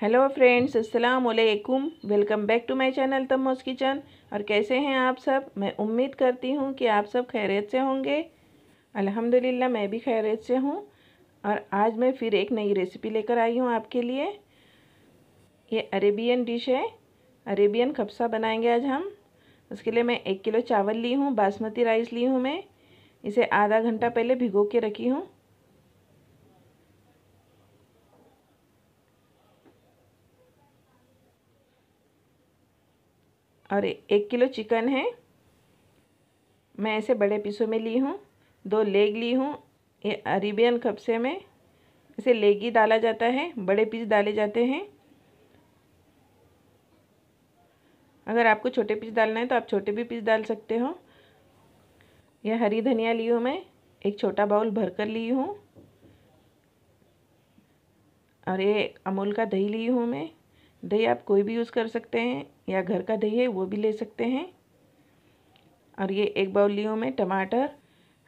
hello friends अस्सलाम वालेकुम welcome back to my channel तमोस किचन और कैसे हैं आप सब मैं उम्मीद करती हूँ कि आप सब खैरियत से होंगे अल्हम्दुलिल्लाह मैं भी खैरियत से हूँ और आज मैं फिर एक नई रेसिपी लेकर आई हूँ आपके लिए ये अरेबियन डिश है अरेबियन खपसा बनाएंगे आज हम उसके लिए मैं एक किलो चावल ली हूँ बासमती राइस ली हूँ मैं इसे आधा घंटा पहले भिगो के रखी हूँ और एक किलो चिकन है मैं ऐसे बड़े पीसों में ली हूँ दो लेग ली हूँ ये अरेबियन कप्से में इसे लेग ही डाला जाता है बड़े पीस डाले जाते हैं अगर आपको छोटे पीस डालना है तो आप छोटे भी पीस डाल सकते हो यह हरी धनिया ली हूँ मैं एक छोटा बाउल भर कर ली हूँ और ये अमूल का दही ली हूँ मैं दही आप कोई भी यूज़ कर सकते हैं या घर का दही है वो भी ले सकते हैं और ये एक बाउलियों में टमाटर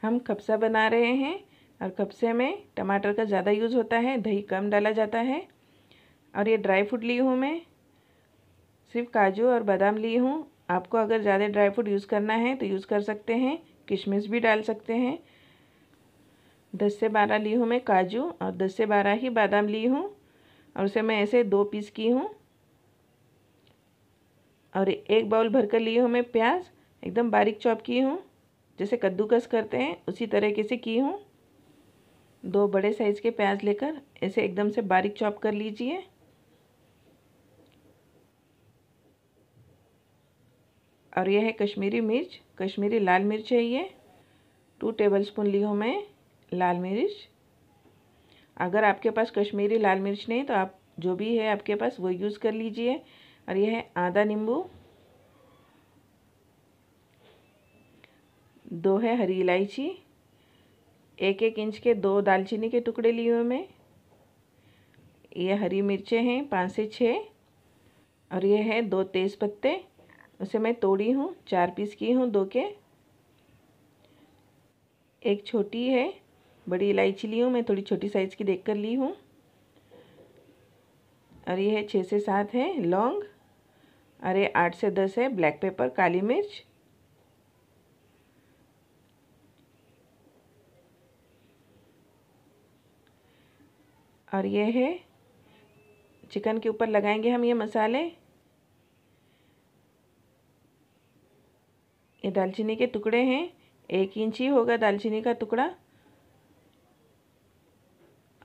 हम कब्सा बना रहे हैं और कब्से में टमाटर का ज़्यादा यूज़ होता है दही कम डाला जाता है और ये ड्राई फ्रूट ली हूँ मैं सिर्फ काजू और बादाम ली हूँ आपको अगर ज़्यादा ड्राई फ्रूट यूज़ करना है तो यूज़ कर सकते हैं किशमिश भी डाल सकते हैं दस से बारह ली हूँ मैं काजू और दस से बारह ही बादाम ली हूँ और उसे मैं ऐसे दो पीस की हूँ और एक बाउल भर कर लिए हूँ मैं प्याज एकदम बारीक चॉप की हूँ जैसे कद्दूकस करते हैं उसी तरीके से की हूँ दो बड़े साइज़ के प्याज लेकर ऐसे एकदम से बारीक चॉप कर लीजिए और यह है कश्मीरी मिर्च कश्मीरी लाल मिर्च है ये टू टेबल स्पून ली हूँ मैं लाल मिर्च अगर आपके पास कश्मीरी लाल मिर्च नहीं तो आप जो भी है आपके पास वो यूज़ कर लीजिए और यह है आधा नींबू दो है हरी इलायची एक एक इंच के दो दालचीनी के टुकड़े लिए हुए मैं यह हरी मिर्चें हैं पाँच से छः और यह है दो तेज़ पत्ते उसे मैं तोड़ी हूँ चार पीस की हूँ दो के एक छोटी है बड़ी इलायची ली हूँ मैं थोड़ी छोटी साइज़ की देख कर ली हूँ और ये है छः से सात है लौंग और ये आठ से दस है ब्लैक पेपर काली मिर्च और ये है चिकन के ऊपर लगाएंगे हम ये मसाले ये दालचीनी के टुकड़े हैं एक इंच ही होगा दालचीनी का टुकड़ा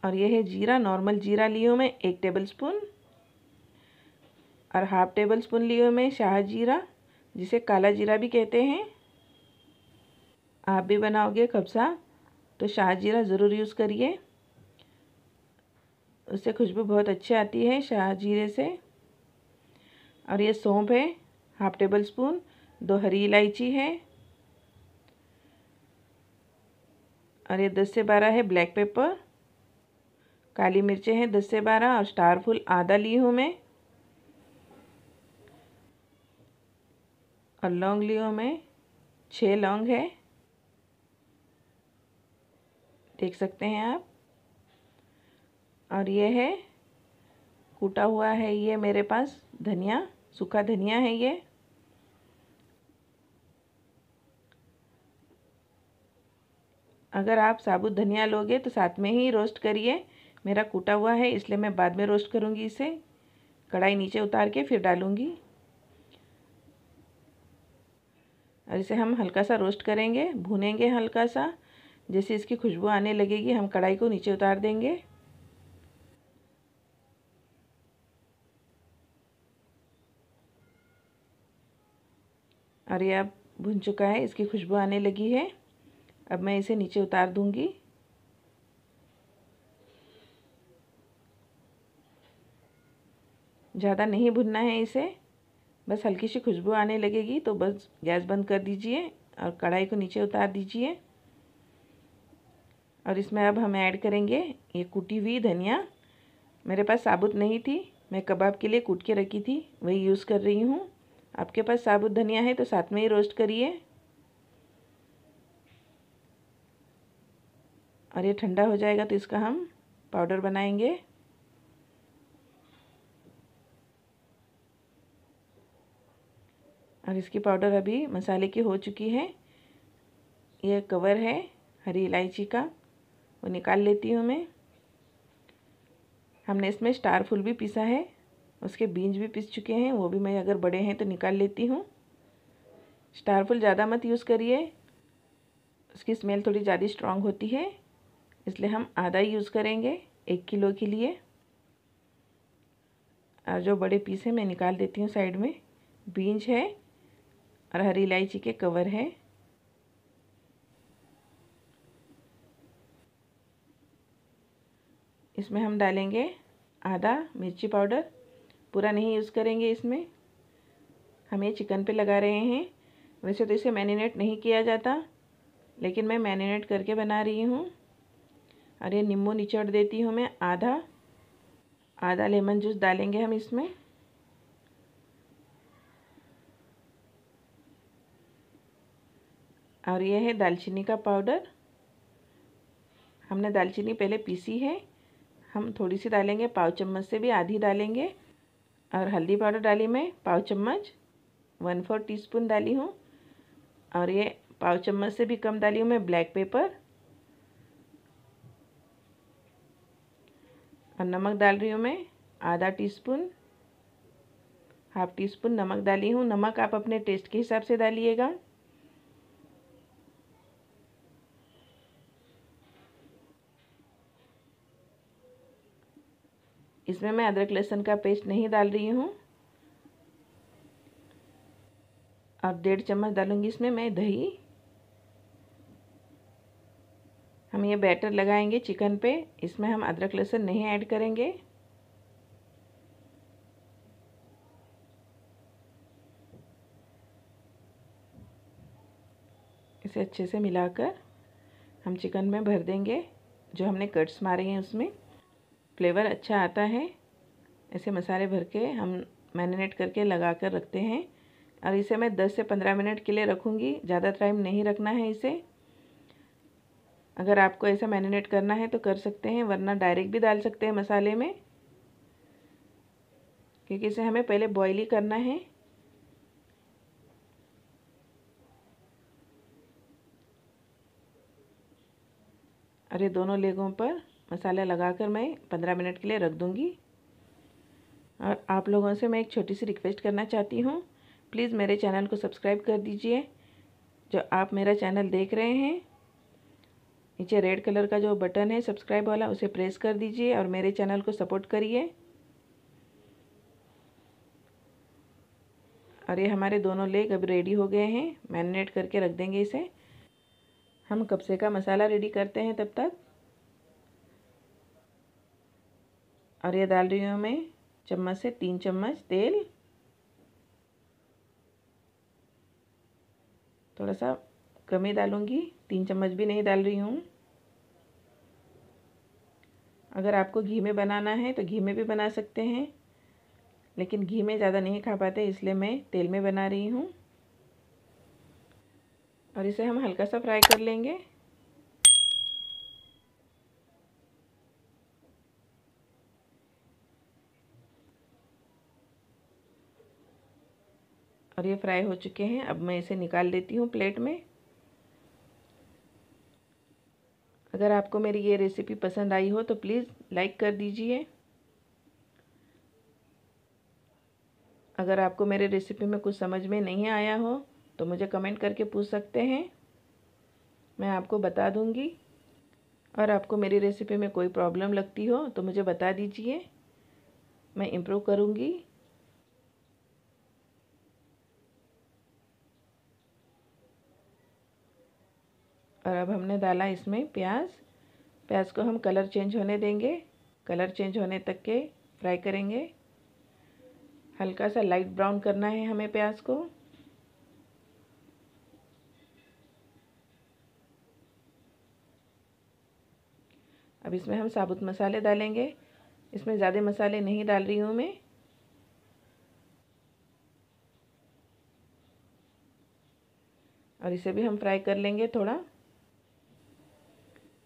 और यह है जीरा नॉर्मल जीरा लियो मैं एक टेबल स्पून और हाफ टेबल स्पून ली हूँ मैं शाह जीरा जिसे काला जीरा भी कहते हैं आप भी बनाओगे कब्सा तो शाह जीरा ज़रूर यूज़ करिए उससे खुशबू बहुत अच्छी आती है शाह जीरे से और ये सौंप है हाफ टेबल स्पून दो हरी इलायची है और ये दस से बारह है ब्लैक पेपर काली मिर्चें हैं दस से बारह और स्टार फूल आधा ली हूँ मैं और लौंग लियो में छः लौंग है देख सकते हैं आप और ये है कूटा हुआ है ये मेरे पास धनिया सूखा धनिया है ये अगर आप साबुत धनिया लोगे तो साथ में ही रोस्ट करिए मेरा कूटा हुआ है इसलिए मैं बाद में रोस्ट करूँगी इसे कढ़ाई नीचे उतार के फिर डालूँगी और इसे हम हल्का सा रोस्ट करेंगे भुनेंगे हल्का सा जैसे इसकी खुशबू आने लगेगी हम कढ़ाई को नीचे उतार देंगे और ये अब भुन चुका है इसकी खुशबू आने लगी है अब मैं इसे नीचे उतार दूंगी ज़्यादा नहीं भुनना है इसे बस हल्की सी खुशबू आने लगेगी तो बस गैस बंद कर दीजिए और कढ़ाई को नीचे उतार दीजिए और इसमें अब हम ऐड करेंगे ये कूटी हुई धनिया मेरे पास साबुत नहीं थी मैं कबाब के लिए कूट के रखी थी वही यूज़ कर रही हूँ आपके पास साबुत धनिया है तो साथ में ही रोस्ट करिए और ये ठंडा हो जाएगा तो इसका हम पाउडर बनाएंगे और इसकी पाउडर अभी मसाले की हो चुकी है यह कवर है हरी इलायची का वो निकाल लेती हूँ मैं हमने इसमें स्टार फूल भी पीसा है उसके बीज भी पीस चुके हैं वो भी मैं अगर बड़े हैं तो निकाल लेती हूँ स्टार फूल ज़्यादा मत यूज़ करिए उसकी स्मेल थोड़ी ज़्यादा स्ट्रांग होती है इसलिए हम आधा ही यूज़ करेंगे एक किलो के लिए और जो बड़े पीस हैं मैं निकाल देती हूँ साइड में बीज है और हरी इलायची के कवर है इसमें हम डालेंगे आधा मिर्ची पाउडर पूरा नहीं यूज़ करेंगे इसमें हम ये चिकन पे लगा रहे हैं वैसे तो इसे मैरिनेट नहीं किया जाता लेकिन मैं मैरिनेट करके बना रही हूँ और ये नींबू निचोड़ देती हूँ मैं आधा आधा लेमन जूस डालेंगे हम इसमें और यह है दालचीनी का पाउडर हमने दालचीनी पहले पीसी है हम थोड़ी सी डालेंगे पाव चम्मच से भी आधी डालेंगे और हल्दी पाउडर डाली मैं पाव चम्मच वन फोर टीस्पून डाली हूँ और ये पाव चम्मच से भी कम डाली हूँ मैं ब्लैक पेपर और नमक डाल रही हूँ मैं आधा टीस्पून हाफ टी स्पून नमक डाली हूँ नमक आप अपने टेस्ट के हिसाब से डालिएगा इसमें मैं अदरक लहसुन का पेस्ट नहीं डाल रही हूँ और डेढ़ चम्मच डालूंगी इसमें मैं दही हम ये बैटर लगाएंगे चिकन पे इसमें हम अदरक लहसुन नहीं ऐड करेंगे इसे अच्छे से मिलाकर हम चिकन में भर देंगे जो हमने कट्स मारे हैं उसमें फ्लेवर अच्छा आता है ऐसे मसाले भर के हम मैरिनेट करके लगा कर रखते हैं और इसे मैं 10 से 15 मिनट के लिए रखूँगी ज़्यादा टाइम नहीं रखना है इसे अगर आपको ऐसा मैरिनेट करना है तो कर सकते हैं वरना डायरेक्ट भी डाल सकते हैं मसाले में क्योंकि इसे हमें पहले बॉयल ही करना है अरे दोनों लेगों पर मसाला लगाकर मैं पंद्रह मिनट के लिए रख दूँगी और आप लोगों से मैं एक छोटी सी रिक्वेस्ट करना चाहती हूँ प्लीज़ मेरे चैनल को सब्सक्राइब कर दीजिए जो आप मेरा चैनल देख रहे हैं नीचे रेड कलर का जो बटन है सब्सक्राइब वाला उसे प्रेस कर दीजिए और मेरे चैनल को सपोर्ट करिए और ये हमारे दोनों लेग अब रेडी हो गए हैं मैरिनेट करके रख देंगे इसे हम कब से का मसाला रेडी करते हैं तब तक और ये डाल रही हूँ मैं चम्मच से तीन चम्मच तेल थोड़ा सा कम ही डालूँगी तीन चम्मच भी नहीं डाल रही हूँ अगर आपको घी में बनाना है तो घी में भी बना सकते हैं लेकिन घी में ज़्यादा नहीं खा पाते इसलिए मैं तेल में बना रही हूँ और इसे हम हल्का सा फ्राई कर लेंगे और ये फ्राई हो चुके हैं अब मैं इसे निकाल लेती हूँ प्लेट में अगर आपको मेरी ये रेसिपी पसंद आई हो तो प्लीज़ लाइक कर दीजिए अगर आपको मेरे रेसिपी में कुछ समझ में नहीं आया हो तो मुझे कमेंट करके पूछ सकते हैं मैं आपको बता दूंगी और आपको मेरी रेसिपी में कोई प्रॉब्लम लगती हो तो मुझे बता दीजिए मैं इम्प्रूव करूँगी और अब हमने डाला इसमें प्याज प्याज को हम कलर चेंज होने देंगे कलर चेंज होने तक के फ्राई करेंगे हल्का सा लाइट ब्राउन करना है हमें प्याज को अब इसमें हम साबुत मसाले डालेंगे इसमें ज़्यादा मसाले नहीं डाल रही हूँ मैं और इसे भी हम फ्राई कर लेंगे थोड़ा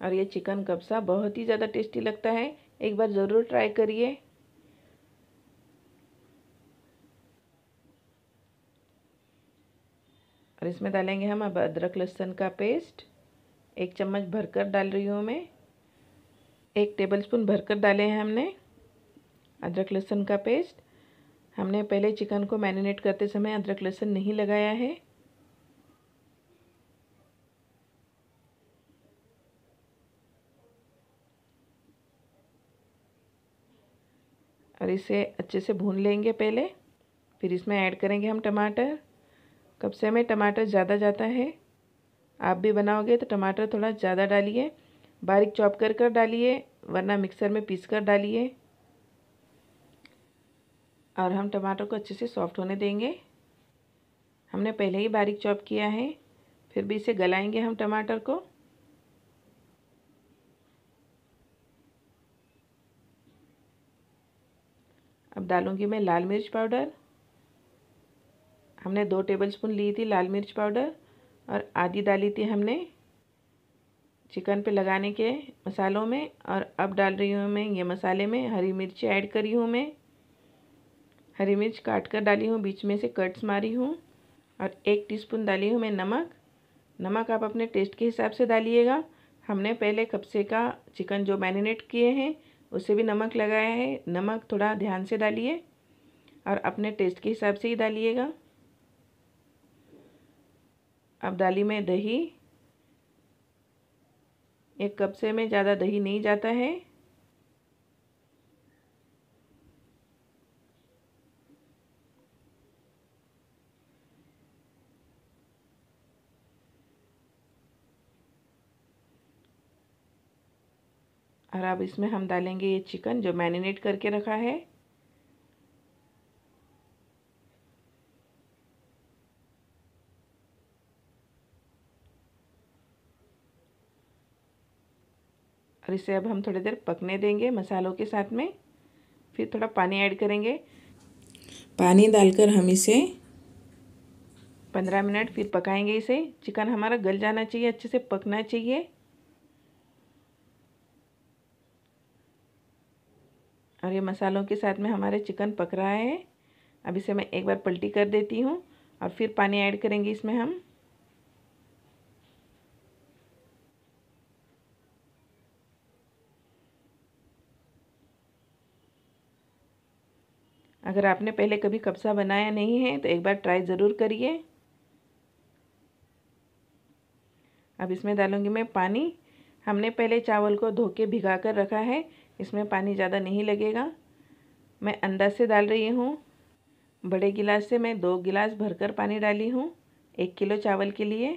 और ये चिकन कब्सा बहुत ही ज़्यादा टेस्टी लगता है एक बार ज़रूर ट्राई करिए और इसमें डालेंगे हम अब अदरक लहसुन का पेस्ट एक चम्मच भरकर डाल रही हूँ मैं एक टेबलस्पून भरकर डाले हैं हमने अदरक लहसुन का पेस्ट हमने पहले चिकन को मैरिनेट करते समय अदरक लहसुन नहीं लगाया है और इसे अच्छे से भून लेंगे पहले फिर इसमें ऐड करेंगे हम टमाटर से में टमाटर ज़्यादा जाता है आप भी बनाओगे तो टमाटर थोड़ा ज़्यादा डालिए बारीक चॉप कर कर डालिए वरना मिक्सर में पीस कर डालिए और हम टमाटर को अच्छे से सॉफ्ट होने देंगे हमने पहले ही बारीक चॉप किया है फिर भी इसे गलाएंगे हम टमाटर को अब डालूँगी मैं लाल मिर्च पाउडर हमने दो टेबलस्पून ली थी लाल मिर्च पाउडर और आधी डाली थी हमने चिकन पे लगाने के मसालों में और अब डाल रही हूँ मैं ये मसाले में हरी मिर्च ऐड करी हूँ मैं हरी मिर्च काट कर डाली हूँ बीच में से कट्स मारी हूँ और एक टीस्पून डाली हूँ मैं नमक नमक आप अपने टेस्ट के हिसाब से डालिएगा हमने पहले कपसे का चिकन जो मैरिनेट किए हैं उसे भी नमक लगाया है नमक थोड़ा ध्यान से डालिए और अपने टेस्ट के हिसाब से ही डालिएगा अब डाली में दही एक कप से में ज़्यादा दही नहीं जाता है और अब इसमें हम डालेंगे ये चिकन जो मैरिनेट करके रखा है और इसे अब हम थोड़ी देर पकने देंगे मसालों के साथ में फिर थोड़ा पानी ऐड करेंगे पानी डालकर हम इसे पंद्रह मिनट फिर पकाएंगे इसे चिकन हमारा गल जाना चाहिए अच्छे से पकना चाहिए और ये मसालों के साथ में हमारा चिकन पक रहा है अब इसे मैं एक बार पलटी कर देती हूँ और फिर पानी ऐड करेंगे इसमें हम अगर आपने पहले कभी कब्सा बनाया नहीं है तो एक बार ट्राई ज़रूर करिए अब इसमें डालूंगी मैं पानी हमने पहले चावल को धो के भिगा कर रखा है इसमें पानी ज़्यादा नहीं लगेगा मैं अंदर से डाल रही हूँ बड़े गिलास से मैं दो गिलास भरकर पानी डाली हूँ एक किलो चावल के लिए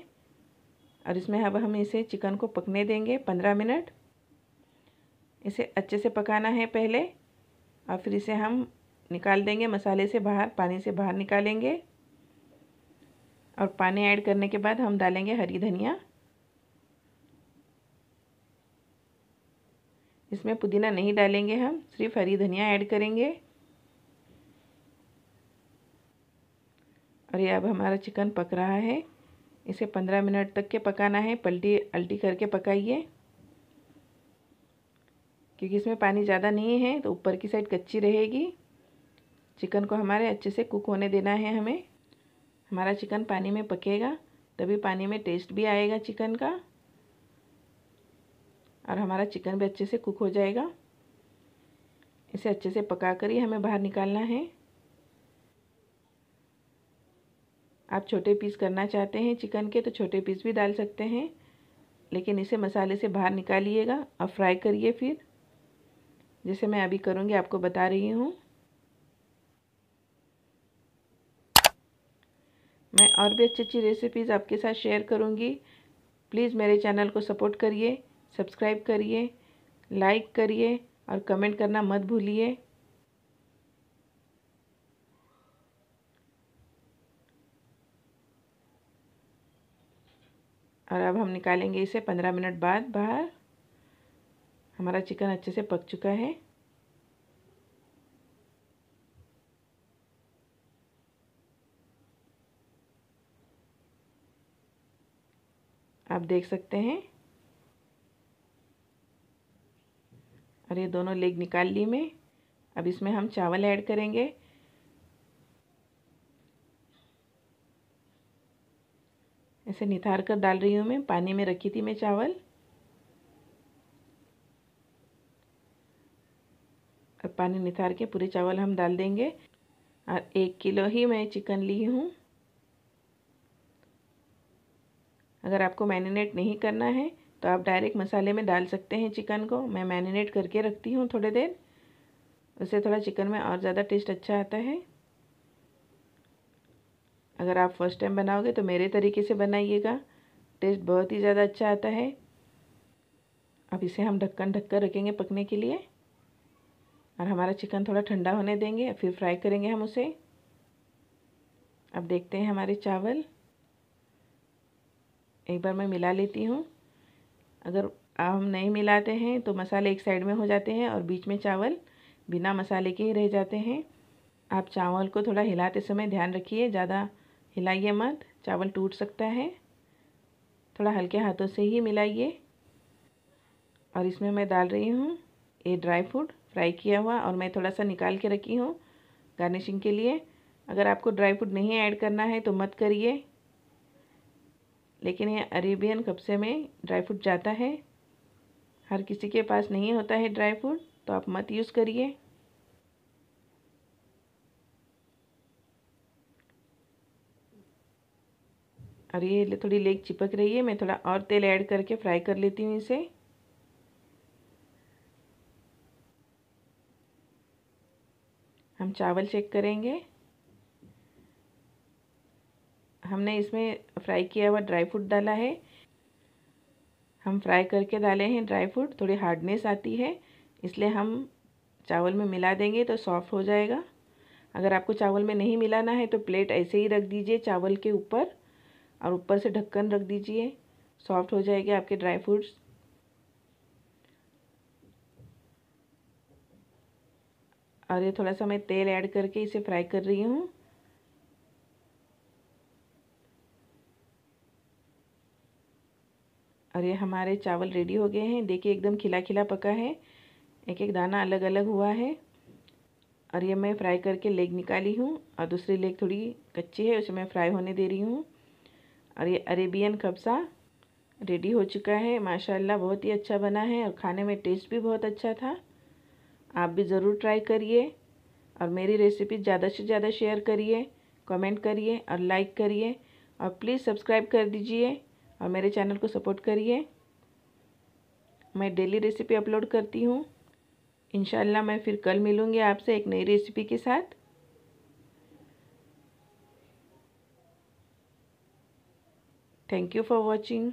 और इसमें अब हम इसे चिकन को पकने देंगे पंद्रह मिनट इसे अच्छे से पकाना है पहले और फिर इसे हम निकाल देंगे मसाले से बाहर पानी से बाहर निकालेंगे और पानी ऐड करने के बाद हम डालेंगे हरी धनिया इसमें पुदीना नहीं डालेंगे हम सिर्फ हरी धनिया ऐड करेंगे और ये अब हमारा चिकन पक रहा है इसे पंद्रह मिनट तक के पकाना है पलटी अल्टी करके पकाइए क्योंकि इसमें पानी ज़्यादा नहीं है तो ऊपर की साइड कच्ची रहेगी चिकन को हमारे अच्छे से कुक होने देना है हमें हमारा चिकन पानी में पकेगा तभी पानी में टेस्ट भी आएगा चिकन का और हमारा चिकन भी अच्छे से कुक हो जाएगा इसे अच्छे से पका कर ही हमें बाहर निकालना है आप छोटे पीस करना चाहते हैं चिकन के तो छोटे पीस भी डाल सकते हैं लेकिन इसे मसाले से बाहर निकालिएगा और फ्राई करिए फिर जैसे मैं अभी करूँगी आपको बता रही हूँ मैं और भी अच्छी अच्छी रेसिपीज़ आपके साथ शेयर करूँगी प्लीज़ मेरे चैनल को सपोर्ट करिए सब्सक्राइब करिए लाइक करिए और कमेंट करना मत भूलिए और अब हम निकालेंगे इसे पंद्रह मिनट बाद बाहर हमारा चिकन अच्छे से पक चुका है आप देख सकते हैं और ये दोनों लेग निकाल ली मैं अब इसमें हम चावल ऐड करेंगे ऐसे निथार कर डाल रही हूँ मैं पानी में रखी थी मैं चावल और पानी निथार के पूरे चावल हम डाल देंगे और एक किलो ही मैं चिकन ली हूँ अगर आपको मैरिनेट नहीं करना है तो आप डायरेक्ट मसाले में डाल सकते हैं चिकन को मैं मैरिनेट करके रखती हूँ थोड़ी देर उससे थोड़ा चिकन में और ज़्यादा टेस्ट अच्छा आता है अगर आप फर्स्ट टाइम बनाओगे तो मेरे तरीके से बनाइएगा टेस्ट बहुत ही ज़्यादा अच्छा आता है अब इसे हम ढक्कन ढक कर रखेंगे पकने के लिए और हमारा चिकन थोड़ा ठंडा होने देंगे फिर फ्राई करेंगे हम उसे अब देखते हैं हमारे चावल एक बार मैं मिला लेती हूँ अगर हम नहीं मिलाते हैं तो मसाले एक साइड में हो जाते हैं और बीच में चावल बिना मसाले के ही रह जाते हैं आप चावल को थोड़ा हिलाते समय ध्यान रखिए ज़्यादा हिलाइए मत चावल टूट सकता है थोड़ा हल्के हाथों से ही मिलाइए और इसमें मैं डाल रही हूँ ये ड्राई फ्रूट फ्राई किया हुआ और मैं थोड़ा सा निकाल के रखी हूँ गार्निशिंग के लिए अगर आपको ड्राई फ्रूट नहीं ऐड करना है तो मत करिए लेकिन ये अरेबियन कप्से में ड्राई फ्रूट जाता है हर किसी के पास नहीं होता है ड्राई फ्रूट तो आप मत यूज़ करिए और ये थोड़ी लेग चिपक रही है मैं थोड़ा और तेल ऐड करके फ्राई कर लेती हूँ इसे हम चावल चेक करेंगे हमने इसमें फ्राई किया हुआ ड्राई फ्रूट डाला है हम फ्राई करके डाले हैं ड्राई फ्रूट थोड़ी हार्डनेस आती है इसलिए हम चावल में मिला देंगे तो सॉफ्ट हो जाएगा अगर आपको चावल में नहीं मिलाना है तो प्लेट ऐसे ही रख दीजिए चावल के ऊपर और ऊपर से ढक्कन रख दीजिए सॉफ्ट हो जाएगा आपके ड्राई फ्रूट्स और ये थोड़ा सा मैं तेल ऐड करके इसे फ्राई कर रही हूँ और ये हमारे चावल रेडी हो गए हैं देखिए एकदम खिला खिला पका है एक एक दाना अलग अलग हुआ है और ये मैं फ्राई करके लेग निकाली हूँ और दूसरी लेग थोड़ी कच्ची है उसे मैं फ्राई होने दे रही हूँ और ये अरेबियन कब्सा रेडी हो चुका है माशाल्लाह बहुत ही अच्छा बना है और खाने में टेस्ट भी बहुत अच्छा था आप भी ज़रूर ट्राई करिए और मेरी रेसिपी ज़्यादा से ज़्यादा शेयर करिए कमेंट करिए और लाइक करिए और प्लीज़ सब्सक्राइब कर दीजिए और मेरे चैनल को सपोर्ट करिए मैं डेली रेसिपी अपलोड करती हूँ इनशाला मैं फिर कल मिलूँगी आपसे एक नई रेसिपी के साथ थैंक यू फॉर वॉचिंग